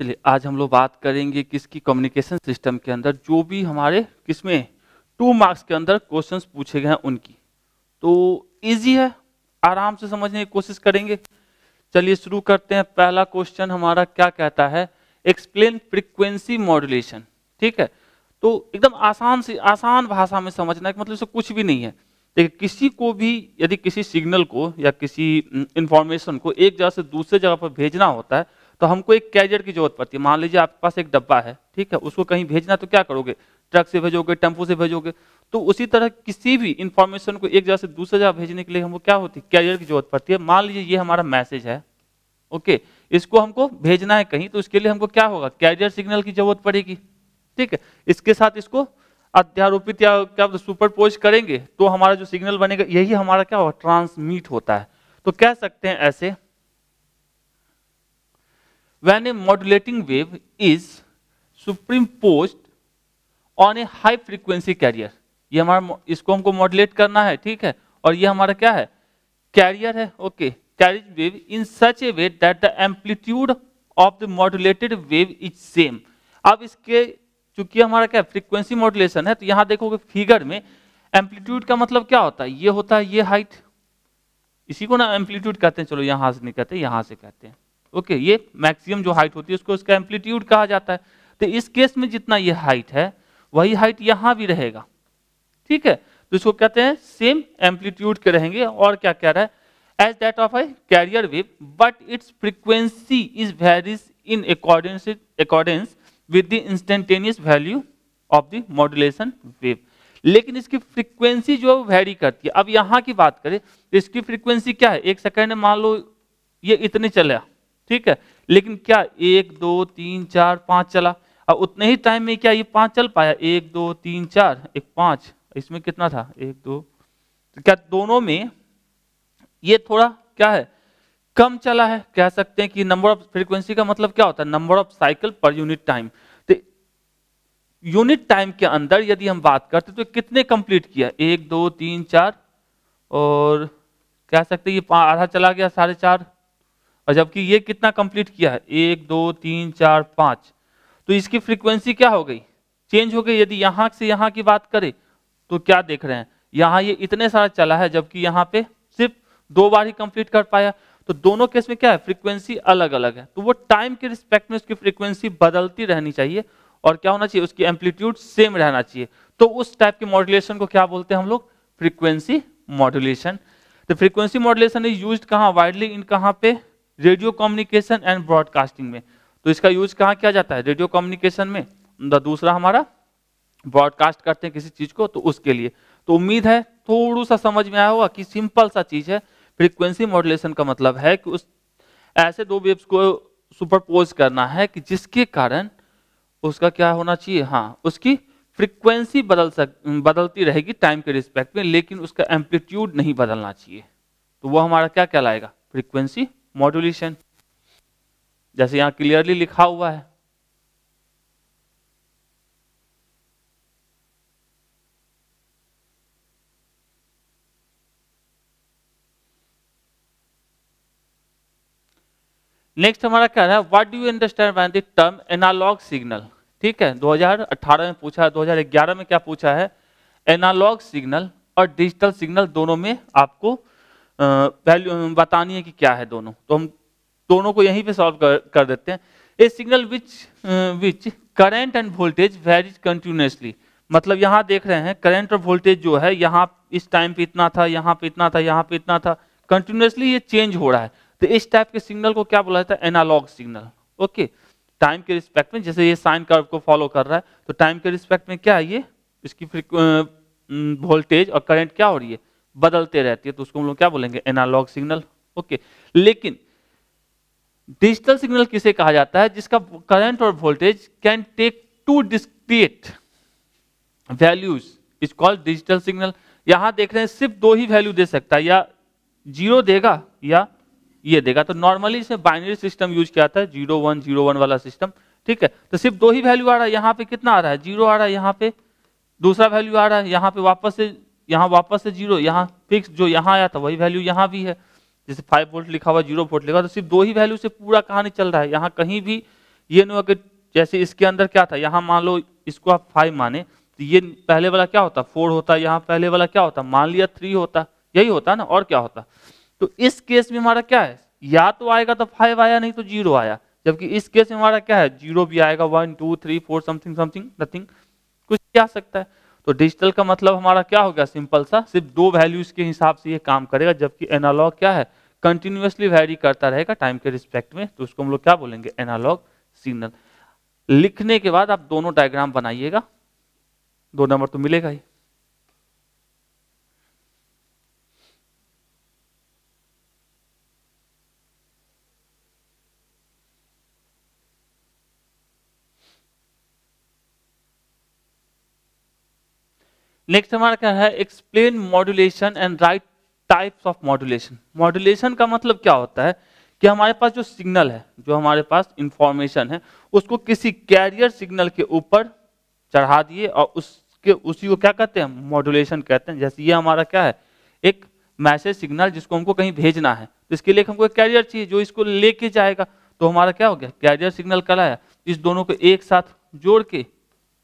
चलिए आज हम लोग बात करेंगे किसकी कम्युनिकेशन सिस्टम के अंदर जो भी हमारे किसमें टू मार्क्स के अंदर क्वेश्चंस पूछे गए हैं उनकी तो इजी है आराम से समझने की कोशिश करेंगे चलिए शुरू करते हैं पहला क्वेश्चन हमारा क्या कहता है एक्सप्लेन फ्रिक्वेंसी मॉड्यूलेशन ठीक है तो एकदम आसान से आसान भाषा में समझना है मतलब कुछ भी नहीं है देखिए किसी को भी यदि किसी सिग्नल को या किसी इंफॉर्मेशन हम्म, को एक जगह से दूसरे जगह पर भेजना होता है तो हमको एक कैरियर की जरूरत पड़ती है मान लीजिए आपके पास एक डब्बा है ठीक है उसको कहीं भेजना तो क्या करोगे ट्रक से भेजोगे टेम्पो से भेजोगे तो उसी तरह किसी भी इंफॉर्मेशन को एक जगह से दूसरी जगह भेजने के लिए हमको क्या होती है कैरियर की जरूरत पड़ती है मान लीजिए ये हमारा मैसेज है ओके इसको हमको भेजना है कहीं तो इसके लिए हमको क्या होगा कैरियर सिग्नल की जरूरत पड़ेगी ठीक है इसके साथ इसको अध्यारोपित या क्या सुपर पोज करेंगे तो हमारा जो सिग्नल बनेगा यही हमारा क्या होगा ट्रांसमिट होता है तो कह सकते हैं ऐसे when a modulating wave is superimposed on a high frequency carrier ये हमारा इसको हमको मॉडलेट करना है ठीक है और ये हमारा क्या है कैरियर है okay carriage wave in such a way that the amplitude of the modulated wave is same अब इसके चूंकि हमारा क्या फ्रीक्वेंसी मॉडुलेशन है तो यहाँ देखोगे फिगर में एम्पलीट्यूड का मतलब क्या होता है ये होता है ये हाइट इसी को ना एम्पलीट्यूड कहते हैं चलो यहाँ से नहीं कहते यहाँ से कहते हैं ओके ये मैक्सिमम जो हाइट होती है उसको उसका एम्पलीट्यूड कहा जाता है तो इस केस में जितना ये हाइट है वही हाइट यहाँ भी रहेगा ठीक है तो इसको कहते हैं सेम एम्पलीट्यूड के रहेंगे और क्या कह रहा है as that of a carrier wave but its frequency is varies in accordance accordance with the instantaneous value of the modulation wave लेकिन इसकी फ्रीक्वेंसी जो है वेरी करती है अब यहाँ की बात करें तो इसकी फ्रीक्वेंसी क्या है एक सेकेंड मान लो ये इतने चला ठीक है लेकिन क्या एक दो तीन चार पांच चला अब उतने ही टाइम में क्या ये पांच चल पाया एक दो तीन चार एक पांच इसमें कितना था एक दो तो क्या दोनों में ये थोड़ा क्या है कम चला है कह सकते हैं कि नंबर ऑफ फ्रीक्वेंसी का मतलब क्या होता है number of cycle per unit time तो यूनिट टाइम के अंदर यदि हम बात करते तो कितने कंप्लीट किया एक दो तीन चार और कह सकते हैं ये आधा चला गया साढ़े चार और जबकि ये कितना कंप्लीट किया है एक दो तीन चार पाँच तो इसकी फ्रीक्वेंसी क्या हो गई चेंज हो गई यदि यहाँ से यहाँ की बात करें तो क्या देख रहे हैं यहाँ ये इतने सारा चला है जबकि यहाँ पे सिर्फ दो बार ही कंप्लीट कर पाया तो दोनों केस में क्या है फ्रीक्वेंसी अलग अलग है तो वो टाइम के रिस्पेक्ट में उसकी फ्रीक्वेंसी बदलती रहनी चाहिए और क्या होना चाहिए उसकी एम्पलीट्यूड सेम रहना चाहिए तो उस टाइप के मॉड्यूलेशन को क्या बोलते हैं हम लोग फ्रीक्वेंसी मॉड्यूलेशन तो फ्रीक्वेंसी मॉड्यूलेशन इज यूज कहाँ वाइडली इन कहाँ पे रेडियो कम्युनिकेशन एंड ब्रॉडकास्टिंग में तो इसका यूज कहाँ किया जाता है रेडियो कम्युनिकेशन में दूसरा हमारा ब्रॉडकास्ट करते हैं किसी चीज को तो उसके लिए तो उम्मीद है थोड़ा सा समझ में आया होगा कि सिंपल सा चीज है फ्रीक्वेंसी मॉडुलेशन का मतलब है कि उस ऐसे दो वेब्स को सुपरपोज करना है कि जिसके कारण उसका क्या होना चाहिए हाँ उसकी फ्रीक्वेंसी बदल सक बदलती रहेगी टाइम के रिस्पेक्ट में लेकिन उसका एम्पलीट्यूड नहीं बदलना चाहिए तो वो हमारा क्या कहलाएगा फ्रीक्वेंसी मॉड्यूलेशन जैसे यहां क्लियरली लिखा हुआ है नेक्स्ट हमारा क्या है what do you understand by the term analogue signal ठीक है 2018 में पूछा है 2011 में क्या पूछा है एनालॉग सिग्नल और डिजिटल सिग्नल दोनों में आपको वैल्यू बतानी है कि क्या है दोनों तो हम दोनों को यहीं पे सॉल्व कर, कर देते हैं a signal which which current and voltage varies continuously मतलब यहाँ देख रहे हैं करंट और वोल्टेज जो है यहाँ इस टाइम पे इतना था यहाँ पे इतना था यहाँ पे इतना था कंटिन्यूसली ये चेंज हो रहा है तो इस टाइप के सिग्नल को क्या बोला जाता है एनालॉग सिग्नल ओके टाइम के रिस्पेक्ट में जैसे ये साइन कर्व को फॉलो कर रहा है तो टाइम के रिस्पेक्ट में क्या है ये इसकी वोल्टेज और करंट क्या हो रही है बदलते रहती है तो उसको हम लोग क्या बोलेंगे एनालॉग सिग्नल ओके लेकिन डिजिटल सिग्नल किसे कहा जाता है जिसका करंट और voltage can take to discrete values is called digital signal यहां देख रहे हैं सिर्फ दो ही वैल्यू दे सकता है या जीरो देगा या ये देगा तो नॉर्मली इसमें बाइनरी सिस्टम यूज किया था जीरो वन जीरो वन वाला सिस्टम ठीक है तो सिर्फ दो ही वैल्यू आ रहा है यहां पे कितना आ रहा है जीरो आ रहा है यहां पे दूसरा वैल्यू आ रहा है यहां पे वापस से यहाँ वापस से जीरो यहाँ फिक्स जो यहाँ आया था वही वैल्यू यहाँ भी है जैसे फाइव वोल्ट लिखा हुआ जीरो वोल्ट लिखा तो सिर्फ दो ही वैल्यू से पूरा कहानी चल रहा है यहाँ कहीं भी ये नहीं हुआ कि जैसे इसके अंदर क्या था यहाँ मान लो इसको आप फाइव माने तो ये पहले वाला क्या होता फोर होता यहाँ पहले वाला क्या होता मान लिया थ्री होता यही होता ना और क्या होता तो इस केस में हमारा क्या है या तो आएगा तो फाइव आया नहीं तो जीरो आया जबकि इस केस में हमारा क्या है जीरो भी आएगा one two three four something something nothing कुछ भी आ सकता है तो डिजिटल का मतलब हमारा क्या हो गया सिंपल सा सिर्फ दो वैल्यूज के हिसाब से ये काम करेगा जबकि एनालॉग क्या है कंटिन्यूसली वैरी करता रहेगा टाइम के रिस्पेक्ट में तो उसको हम लोग क्या बोलेंगे एनालॉग सिग्नल लिखने के बाद आप दोनों डायग्राम बनाइएगा दो नंबर तो मिलेगा ही नेक्स्ट हमारा क्या है explain modulation and write types of modulation modulation का मतलब क्या होता है कि हमारे पास जो सिग्नल है जो हमारे पास इंफॉर्मेशन है उसको किसी कैरियर सिग्नल के ऊपर चढ़ा दिए और उसके उसी को क्या कहते हैं मॉड्यूलेशन कहते हैं जैसे ये हमारा क्या है एक मैसेज सिग्नल जिसको हमको कहीं भेजना है तो इसके लिए हमको एक कैरियर चाहिए जो इसको लेके जाएगा तो हमारा क्या हो गया कैरियर सिग्नल कल इस दोनों को एक साथ जोड़ के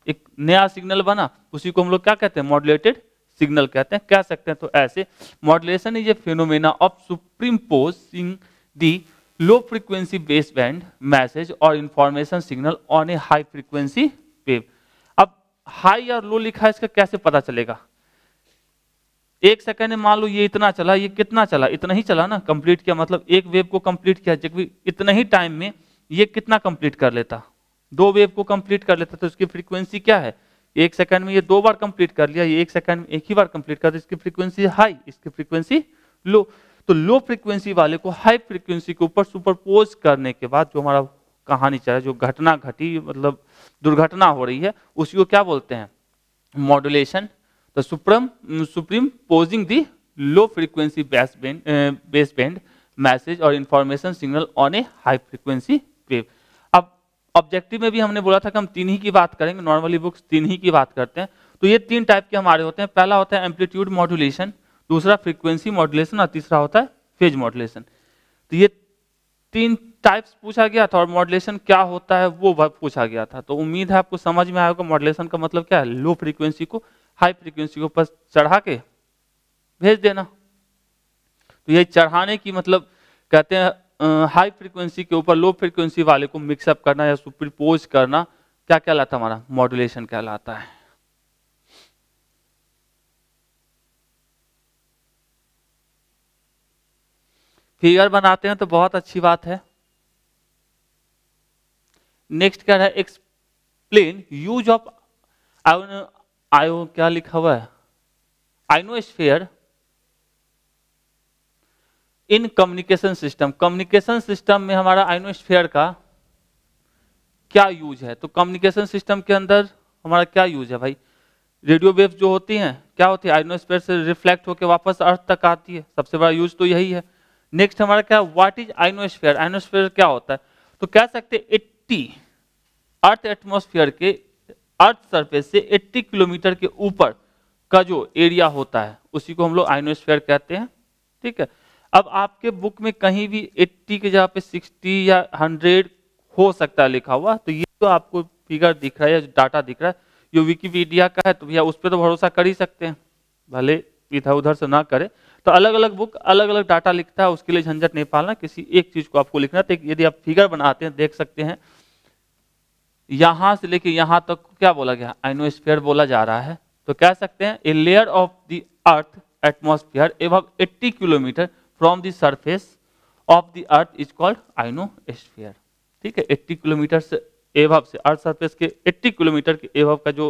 एक नया सिग्नल बना उसी को हम लोग क्या कहते हैं मॉड्यटेड सिग्नल कहते हैं कह सकते हैं तो ऐसे modulation is a phenomena of superimposing the low frequency base band message और information signal on a high frequency wave अब हाई और लो लिखा है इसका कैसे पता चलेगा एक सेकेंड में मान लो ये इतना चला ये कितना चला इतना ही चला ना कंप्लीट किया मतलब एक वेव को कंप्लीट किया जबकि इतना ही टाइम में ये कितना कंप्लीट कर लेता दो वेव को कंप्लीट कर लेता तो इसकी फ्रीक्वेंसी क्या है एक सेकंड में ये दो बार कंप्लीट कर लिया ये एक सेकंड में एक ही बार कंप्लीट कर दिया इसकी फ्रीक्वेंसी हाई इसकी फ्रीक्वेंसी लो तो लो फ्रीक्वेंसी वाले को हाई फ्रीक्वेंसी के ऊपर सुपरपोज करने के बाद जो हमारा कहानी चल रहा जो घटना घटी मतलब दुर्घटना हो रही है उसी को क्या बोलते हैं modulation the super superimposing the low frequency base band base band message और information signal on a high frequency wave objective में भी हमने बोला था कि हम तीन ही की बात करेंगे नॉर्मली बुक्स तीन ही की बात करते हैं तो ये तीन टाइप के हमारे होते हैं पहला होता है एम्पलीट्यूड मॉड्यूलेशन दूसरा फ्रीक्वेंसी मॉड्यूलेशन और तीसरा होता है फेज मॉड्यूलेशन तो ये तीन टाइप्स पूछा गया था और मॉड्यूलेशन क्या होता है वो पूछा गया था तो उम्मीद है आपको समझ में आएगा मॉड्यूलेशन का मतलब क्या है लो फ्रीक्वेंसी को हाई फ्रीक्वेंसी को पर चढ़ा के भेज देना तो ये चढ़ाने की मतलब कहते हैं हाई फ्रिक्वेंसी के ऊपर लो फ्रिक्वेंसी वाले को मिक्सअप करना या सुप्रिपोज करना क्या कहलाता हमारा मॉड्यूलेशन कहलाता है फिगर बनाते हैं तो बहुत अच्छी बात है नेक्स्ट क्या है एक्सप्लेन यूज ऑफ आयो आयो क्या लिखा हुआ है ionosphere in communication system communication system में हमारा आइनोस्फेयर का क्या यूज है तो कम्युनिकेशन सिस्टम के अंदर हमारा क्या यूज है भाई रेडियो वेव जो होती हैं क्या होती है आइनोस्फेयर से रिफ्लेक्ट होकर वापस अर्थ तक आती है सबसे बड़ा यूज तो यही है नेक्स्ट हमारा क्या व्हाट इज आइनोस्फेयर आइनोस्फेयर क्या होता है तो कह सकते एट्टी अर्थ एटमोस्फेयर के अर्थ सर्फेस से एट्टी किलोमीटर के ऊपर का जो एरिया होता है उसी को हम लोग आइनोस्फेयर कहते हैं ठीक है अब आपके बुक में कहीं भी 80 के जगह पे 60 या 100 हो सकता है लिखा हुआ तो ये तो आपको फिगर दिख रहा है या डाटा दिख रहा है जो विकीपीडिया का है तो भैया उस पर तो भरोसा कर ही सकते हैं भले इधर उधर से ना करें तो अलग अलग बुक अलग अलग डाटा लिखता है उसके लिए झंझट नहीं पालना किसी एक चीज को आपको लिखना तो यदि आप फिगर बनाते हैं देख सकते हैं यहां से लेके यहां तक तो क्या बोला गया आइनोस्फेयर बोला जा रहा है तो कह सकते हैं a layer of the earth atmosphere एवं 80 kilometre from the surface of the earth is called ionosphere ठीक है 80 किलोमीटर से एवब से अर्थ सरफेस के 80 किलोमीटर के एवब का जो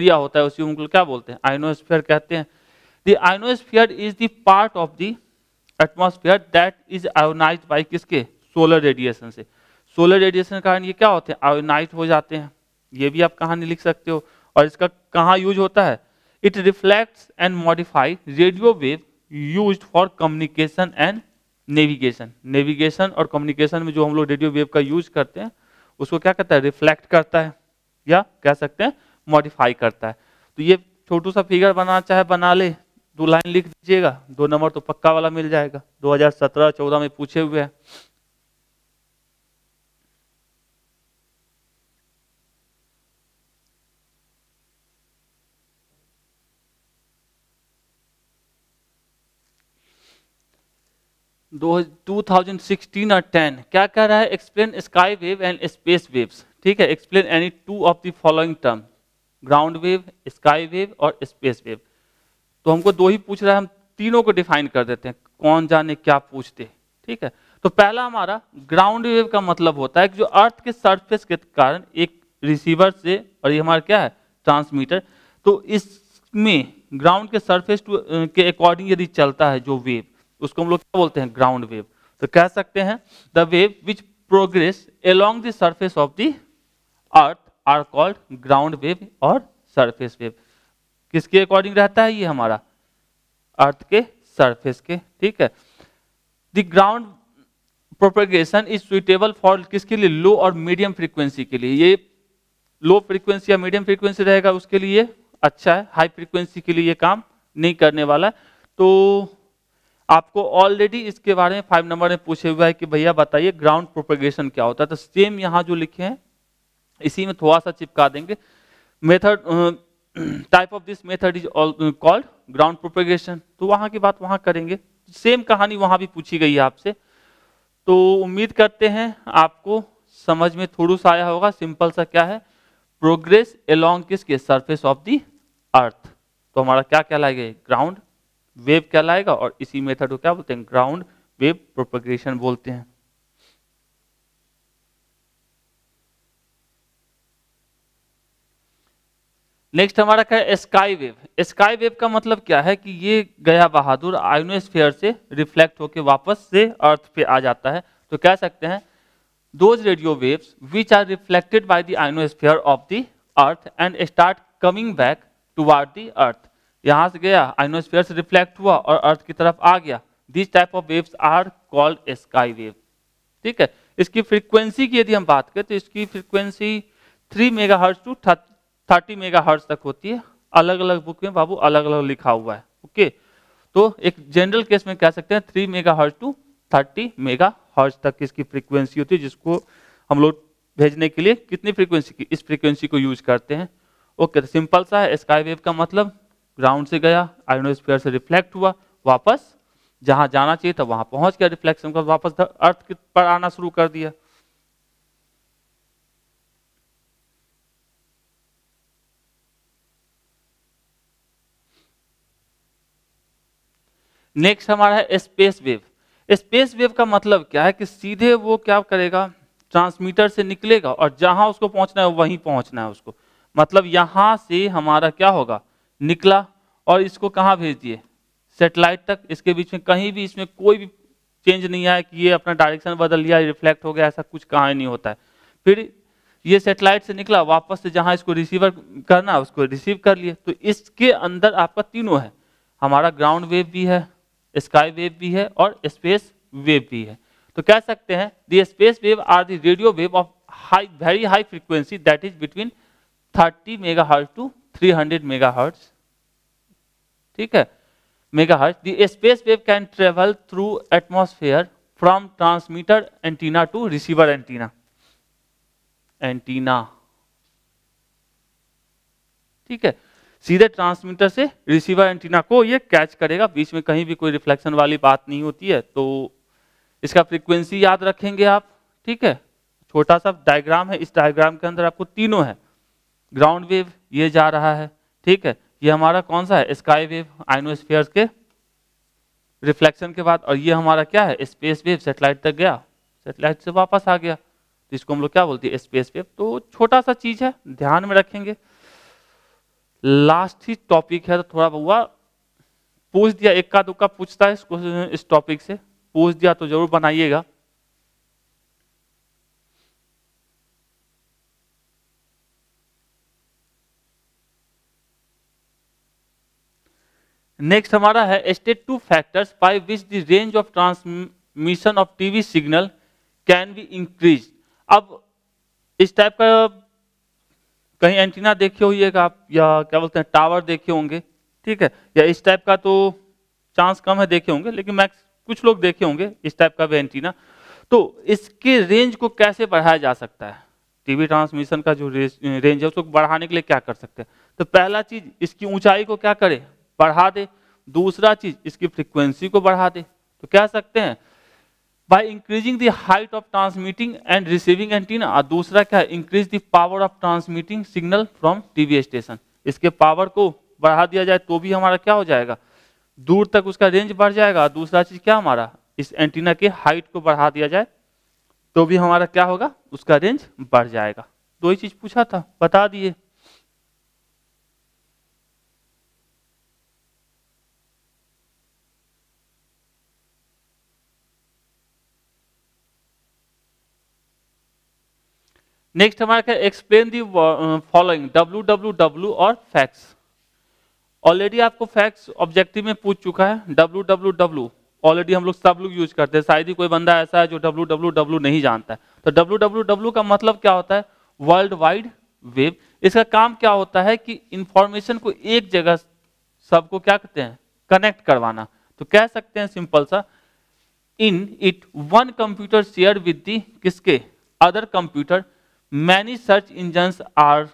एरिया होता है उसी को क्या बोलते हैं आइनोस्फीयर कहते हैं the ionosphere is the part of the atmosphere that is ionise by किसके सोलर रेडिएशन से सोलर रेडिएशन के कारण ये क्या होते हैं आयोनाइट हो जाते हैं ये भी आप कहानी लिख सकते हो और इसका कहाँ यूज होता है it reflects and modify radio wave use for communication and navigation navigation और कम्युनिकेशन में जो हम लोग रेडियो वेव का यूज करते हैं उसको क्या करता है रिफ्लेक्ट करता है या कह सकते हैं मॉडिफाई करता है तो ये छोटू सा फिगर बनाना चाहे बना ले दो लाइन लिख दीजिएगा दो नंबर तो पक्का वाला मिल जाएगा 2017-14 में पूछे हुए हैं 2016 और 10 क्या कह रहा है explain sky wave and space waves ठीक है explain any two of the following term ground wave sky wave और स्पेस वेव तो हमको दो ही पूछ रहा है हम तीनों को डिफाइन कर देते हैं कौन जाने क्या पूछते ठीक है तो पहला हमारा ग्राउंड वेव का मतलब होता है कि जो अर्थ के सरफेस के कारण एक रिसीवर से और ये हमारा क्या है ट्रांसमीटर तो इसमें ग्राउंड के सरफेस के अकॉर्डिंग यदि चलता है जो वेव उसको हम लोग क्या बोलते हैं ग्राउंड वेव तो कह सकते हैं the wave which progress along the surface of the earth are called ground wave और सरफेस वेव किसके अकॉर्डिंग रहता है ये हमारा अर्थ के सरफेस के ठीक है the ground propagation is suitable for किसके लिए लो और मीडियम फ्रीक्वेंसी के लिए ये लो फ्रीक्वेंसी या मीडियम फ्रीक्वेंसी रहेगा उसके लिए अच्छा है हाई फ्रीक्वेंसी के लिए ये काम नहीं करने वाला तो आपको ऑलरेडी इसके बारे में फाइव नंबर में पूछे हुआ है कि भैया बताइए ग्राउंड प्रोपेगेशन क्या होता है तो सेम यहाँ जो लिखे हैं इसी में थोड़ा सा चिपका देंगे method type of this method is called ground propagation तो वहाँ की बात वहाँ करेंगे सेम कहानी वहाँ भी पूछी गई है आपसे तो उम्मीद करते हैं आपको समझ में थोड़ा सा आया होगा सिंपल सा क्या है प्रोग्रेस एलोंग के सरफेस ऑफ दी अर्थ तो हमारा क्या क्या लाएगा ग्राउंड वेव कहलाएगा और इसी मेथड को क्या बोलते हैं ग्राउंड वेव प्रोपगेशन बोलते हैं नेक्स्ट हमारा क्या है स्काई वेव स्काई वेव का मतलब क्या है कि ये गया बहादुर आयोनोस्फेयर से रिफ्लेक्ट होकर वापस से अर्थ पे आ जाता है तो कह सकते हैं those radio waves which are reflected by the ionosphere of the earth and start coming back toward the earth यहाँ से गया आइनोस्फेयर से रिफ्लेक्ट हुआ और अर्थ की तरफ आ गया this type of waves are called sky wave ठीक है इसकी फ्रीक्वेंसी की यदि हम बात करें तो इसकी frequency three megahertz to thirty megahertz तक होती है अलग अलग बुक में बाबू अलग अलग लिखा हुआ है ओके तो एक जनरल केस में कह सकते हैं three megahertz to thirty megahertz तक इसकी फ्रीक्वेंसी होती है जिसको हम लोग भेजने के लिए कितनी फ्रीक्वेंसी की इस फ्रीक्वेंसी को यूज करते हैं ओके तो सिंपल सा है स्काई वेव का मतलब ग्राउंड से गया आयोनोस्फीयर से रिफ्लेक्ट हुआ वापस जहां जाना चाहिए था वहां पहुंच गया रिफ्लेक्शन का वापस अर्थ पर आना शुरू कर दिया नेक्स्ट हमारा है स्पेस वेव स्पेस वेव का मतलब क्या है कि सीधे वो क्या करेगा ट्रांसमीटर से निकलेगा और जहां उसको पहुंचना है वहीं पहुंचना है उसको मतलब यहां से हमारा क्या होगा निकला और इसको कहाँ भेज दिए सेटेलाइट तक इसके बीच में कहीं भी इसमें कोई भी चेंज नहीं आया कि ये अपना डायरेक्शन बदल लिया रिफ्लेक्ट हो गया ऐसा कुछ कहाँ नहीं होता है फिर ये सेटेलाइट से निकला वापस से जहाँ इसको रिसीवर करना उसको रिसीव कर लिए तो इसके अंदर आपका तीनों है हमारा ग्राउंड वेव भी है स्काई वेव भी है और स्पेस वेव भी है तो कह सकते हैं the space wave are the radio wave of high very high frequency that is between 30 mega to 300 mega hertz ठीक है megahertz the space wave can travel through atmosphere from transmitter antenna to receiver antenna antenna ठीक है सीधे transmitter से receiver antenna को ये catch करेगा बीच में कहीं भी कोई रिफ्लेक्शन वाली बात नहीं होती है तो इसका फ्रीक्वेंसी याद रखेंगे आप ठीक है छोटा सा डायग्राम है इस डायग्राम के अंदर आपको तीनों है ग्राउंड वेव ये जा रहा है ठीक है ये हमारा कौन सा है स्काई वेव आइनोस्फीयर के रिफ्लेक्शन के बाद और ये हमारा क्या है स्पेस वेव सेटेलाइट तक गया सेटेलाइट से वापस आ गया तो इसको हम लोग क्या बोलते हैं स्पेस वेव तो छोटा सा चीज है ध्यान में रखेंगे लास्ट ही टॉपिक है तो थोड़ा हुआ पूछ दिया एक का दुक्का पूछता है इस टॉपिक से पूछ दिया तो जरूर बनाइएगा नेक्स्ट हमारा है state two factors by which the range of transmission of TV signal can be increase अब इस टाइप का कहीं एंटीना देखे हुई है आप या क्या बोलते हैं टावर देखे होंगे ठीक है या इस टाइप का तो चांस कम है देखे होंगे लेकिन मैक्स कुछ लोग देखे होंगे इस टाइप का भी एंटीना तो इसके रेंज को कैसे बढ़ाया जा सकता है टीवी ट्रांसमिशन का जो रेंज है उसको बढ़ाने के लिए क्या कर सकते हैं तो पहला चीज इसकी ऊंचाई को क्या करें बढ़ा दे दूसरा चीज इसकी फ्रिक्वेंसी को बढ़ा दे तो कह सकते हैं by increasing the height of transmitting and receiving antenna और दूसरा क्या है increase the power of transmitting signal from TV station इसके पावर को बढ़ा दिया जाए तो भी हमारा क्या हो जाएगा दूर तक उसका रेंज बढ़ जाएगा दूसरा चीज क्या हमारा इस एंटीना के हाइट को बढ़ा दिया जाए तो भी हमारा क्या होगा उसका रेंज बढ़ जाएगा दो ही चीज पूछा था बता दिए नेक्स्ट हमारे explain the following W W W और फैक्स ऑलरेडी आपको फैक्स ऑब्जेक्टिव में पूछ चुका है डब्ल्यू डब्ल्यू डब्ल्यू ऑलरेडी हम लोग सब लोग यूज करते हैं शायद ही कोई बंदा ऐसा है जो डब्ल्यू डब्ल्यू डब्ल्यू नहीं जानता है तो डब्ल्यू डब्ल्यू डब्ल्यू का मतलब क्या होता है वर्ल्ड वाइड वेब इसका काम क्या होता है कि इंफॉर्मेशन को एक जगह सबको क्या कहते हैं कनेक्ट करवाना तो कह सकते हैं सिंपल सा in it one computer share with the किसके other computer many search engines are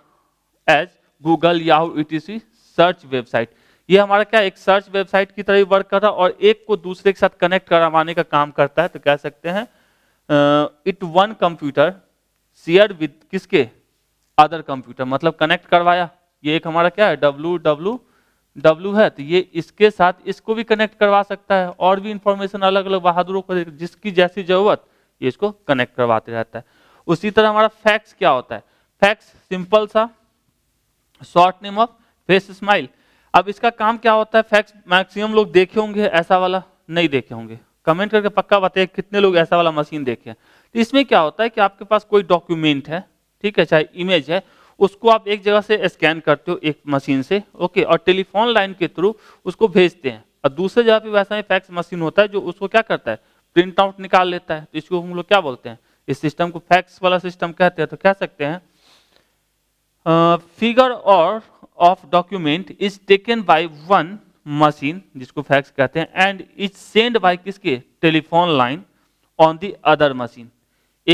as Google, Yahoo, etc. Search website ये हमारा क्या एक सर्च वेबसाइट की तरह वर्क कर रहा है और एक को दूसरे के साथ कनेक्ट करवाने का काम करता है तो कह सकते हैं it one computer share with किसके अदर कंप्यूटर मतलब कनेक्ट करवाया ये एक हमारा क्या है डब्लू डब्लू डब्लू है तो ये इसके साथ इसको भी कनेक्ट करवा सकता है और भी इंफॉर्मेशन अलग अलग बहादुरों को जिसकी जैसी जरूरत ये इसको कनेक्ट करवाते रहता है उसी तरह हमारा फैक्स क्या होता है फैक्स सिंपल सा short name of facsimile अब इसका काम क्या होता है फैक्स मैक्सिमम लोग देखे होंगे ऐसा वाला नहीं देखे होंगे कमेंट करके पक्का बताइए कितने लोग ऐसा वाला मशीन देखे हैं तो इसमें क्या होता है कि आपके पास कोई डॉक्यूमेंट है ठीक है चाहे इमेज है उसको आप एक जगह से स्कैन करते हो एक मशीन से ओके और टेलीफोन लाइन के थ्रू उसको भेजते हैं और दूसरे जगह पे वैसा ही फैक्स मशीन होता है जो उसको क्या करता है प्रिंट आउट निकाल लेता है तो इसको हम लोग क्या बोलते हैं इस सिस्टम को फैक्स वाला सिस्टम कहते हैं तो कह सकते हैं फिगर और of document is taken by one machine जिसको फैक्स कहते हैं एंड इज सेंड बाय किसके telephone line on the other machine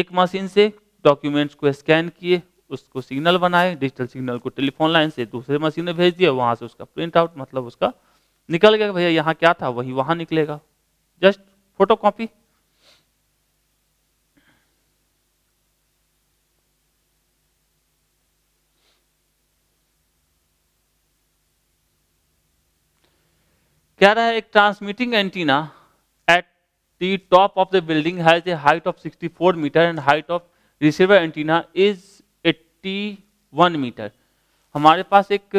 एक मशीन से डॉक्यूमेंट्स को स्कैन किए उसको सिग्नल बनाए डिजिटल सिग्नल को टेलीफोन लाइन से दूसरे मशीन में भेज दिया वहां से उसका प्रिंट आउट मतलब उसका निकल गया भैया यहाँ क्या था वही वहां निकलेगा जस्ट फोटो कॉपी कह रहा है एक transmitting antenna at the top of the building has a height of 64 metre and height of receiver antenna is 81 metre हमारे पास एक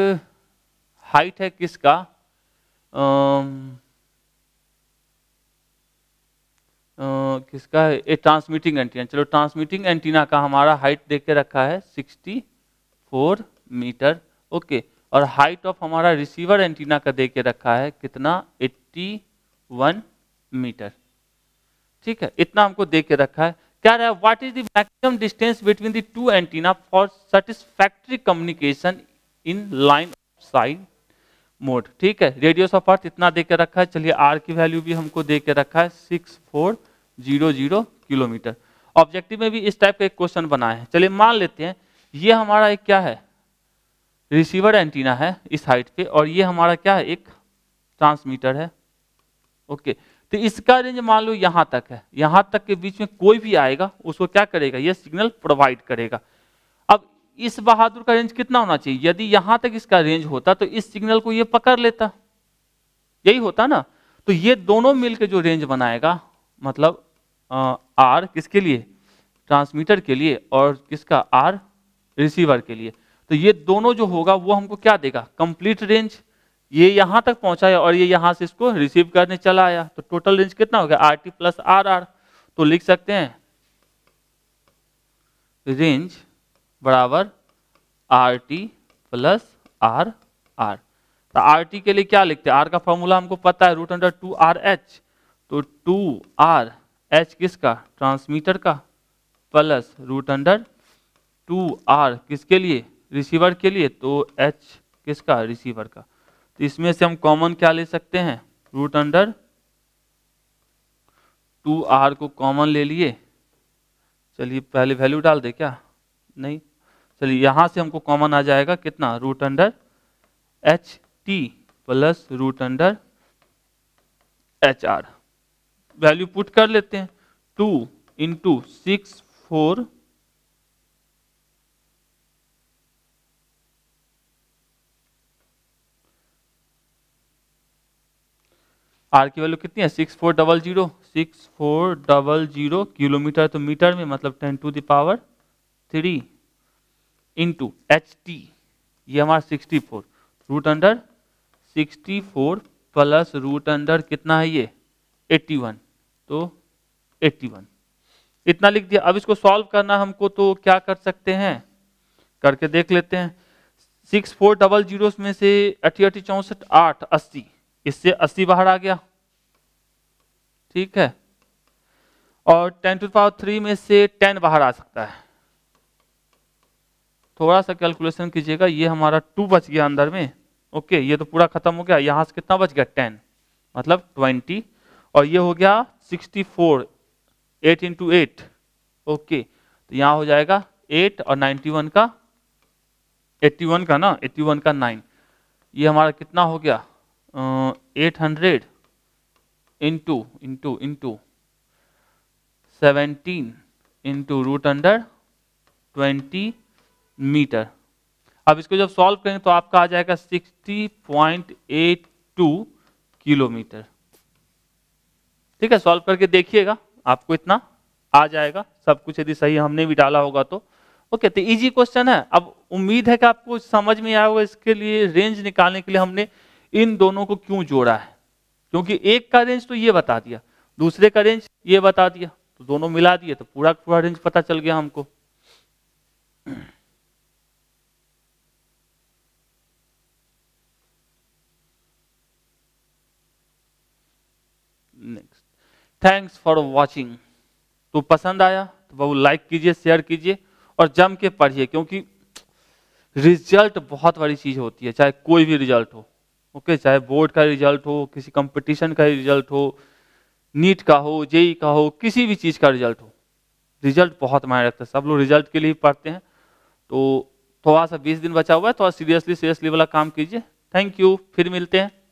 हाइट uh, है किसका um, Uh, किसका है ए ट्रांसमिटिंग एंटीना चलो ट्रांसमिटिंग एंटीना का हमारा हाइट देख के रखा है 64 मीटर ओके okay. और हाइट ऑफ हमारा रिसीवर एंटीना का दे के रखा है कितना 81 मीटर ठीक है इतना हमको दे के रखा है क्या रहा है what is the maximum distance between the two antenna for satisfactory communication in line of sight mode ठीक है रेडियस ऑफ अर्थ इतना दे के रखा है चलिए आर की वैल्यू भी हमको दे के रखा है six four zero zero kilometre objective में भी इस टाइप का एक क्वेश्चन बनाए हैं चलिए मान लेते हैं ये हमारा एक क्या है रिसीवर एंटीना है इस हाइट पे और ये हमारा क्या है एक ट्रांसमीटर है ओके तो इसका रेंज मान लो यहाँ तक है यहाँ तक के बीच में कोई भी आएगा उसको क्या करेगा ये सिग्नल प्रोवाइड करेगा अब इस बहादुर का रेंज कितना होना चाहिए यदि यहाँ तक इसका रेंज होता तो इस सिग्नल को ये पकड़ लेता यही होता ना तो ये दोनों मिलकर जो रेंज बनाएगा मतलब आर किसके लिए ट्रांसमीटर के लिए और किसका आर रिसीवर के लिए तो ये दोनों जो होगा वो हमको क्या देगा कंप्लीट रेंज ये यहां तक पहुंचाया और ये यहां से इसको रिसीव करने चला आया तो टोटल रेंज कितना हो गया R T plus R R तो लिख सकते हैं रेंज बराबर R T plus R R तो आर टी के लिए क्या लिखते हैं आर का फॉर्मूला हमको पता है root under two R H तो टू आर एच किसका ट्रांसमीटर का plus root under two R किसके लिए रिसीवर के लिए तो एच किसका रिसीवर का तो इसमें से हम कॉमन क्या ले सकते हैं रूट अंडर टू आर को कॉमन ले लिए चलिए पहले वैल्यू डाल दे क्या नहीं चलिए यहाँ से हमको कॉमन आ जाएगा कितना root under H T plus root under H R value put कर लेते हैं two into six four R की वैल्यू कितनी है six four double zero six four double zero kilometre तो मीटर में मतलब ten to the power three into H T ये हमारा sixty four root under sixty four plus root under कितना है ये एट्टी वन तो एट्टी वन इतना लिख दिया अब इसको सॉल्व करना हमको तो क्या कर सकते हैं करके देख लेते हैं सिक्स फोर डबल जीरो में से अठी अठी चौंसठ आठ अस्सी इससे 80 बाहर आ गया ठीक है और 10 टू पावर थ्री में से 10 बाहर आ सकता है थोड़ा सा कैलकुलेशन कीजिएगा ये हमारा टू बच गया अंदर में ओके ये तो पूरा खत्म हो गया यहां से कितना बच गया टेन मतलब ट्वेंटी और ये हो गया sixty four eight into eight okay तो यहां हो जाएगा एट और नाइन्टी वन का एट्टी वन का ना एट्टी वन का नाइन ये हमारा कितना हो गया eight hundred into into into seventeen into root under twenty metre अब इसको जब सॉल्व करेंगे तो आपका आ जाएगा sixty point eight two kilometre ठीक है सॉल्व करके देखिएगा आपको इतना आ जाएगा सब कुछ यदि सही हमने भी डाला होगा तो ओके तो इजी क्वेश्चन है अब उम्मीद है कि आपको समझ में आया होगा इसके लिए रेंज निकालने के लिए हमने इन दोनों को क्यों जोड़ा है क्योंकि एक का रेंज तो ये बता दिया दूसरे का रेंज ये बता दिया तो दोनों मिला दिए तो पूरा पूरा रेंज पता चल गया हमको नेक्स्ट थैंक्स फॉर वॉचिंग तो पसंद आया तो बहु लाइक कीजिए शेयर कीजिए और जम के पढ़िए क्योंकि रिजल्ट बहुत बड़ी चीज़ होती है चाहे कोई भी रिजल्ट हो ओके okay, चाहे बोर्ड का रिजल्ट हो किसी कंपटीशन का रिजल्ट हो नीट का हो जेई का हो किसी भी चीज़ का रिजल्ट हो रिजल्ट बहुत मायने रखता है सब लोग रिजल्ट के लिए पढ़ते हैं तो थोड़ा सा बीस दिन बचा हुआ है थोड़ा सीरियसली सीरियसली वाला काम कीजिए थैंक यू फिर मिलते हैं